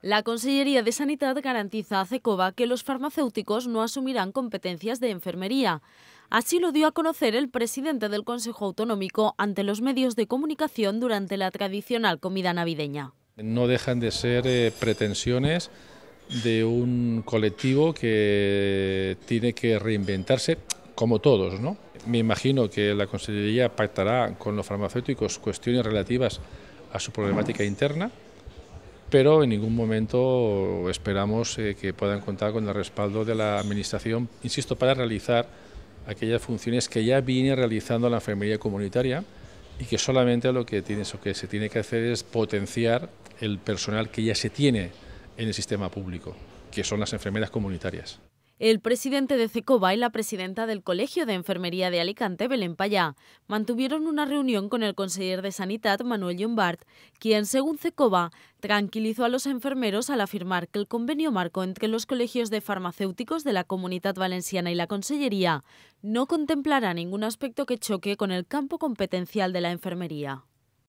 La Consellería de Sanidad garantiza a CECOVA que los farmacéuticos no asumirán competencias de enfermería. Así lo dio a conocer el presidente del Consejo Autonómico ante los medios de comunicación durante la tradicional comida navideña. No dejan de ser eh, pretensiones de un colectivo que tiene que reinventarse, como todos, Me imagino que la Consellería pactará con los farmacéuticos cuestiones relativas a su problemática interna, pero en ningún momento esperamos eh, que puedan contar con el respaldo de la Administración, insisto, para realizar aquellas funciones que ya viene realizando la enfermería comunitaria y que solamente lo que, lo que se tiene que hacer es potenciar el personal que ya se tiene en el sistema público, que son las enfermeras comunitarias. El presidente de CECOBA y la presidenta del Colegio de Enfermería de Alicante, Belén Payá, mantuvieron una reunión con el consejero de Sanidad, Manuel Llombard, quien, según CECOBA, tranquilizó a los enfermeros al afirmar que el convenio marco entre los colegios de farmacéuticos de la Comunidad Valenciana y la Consellería no contemplará ningún aspecto que choque con el campo competencial de la enfermería.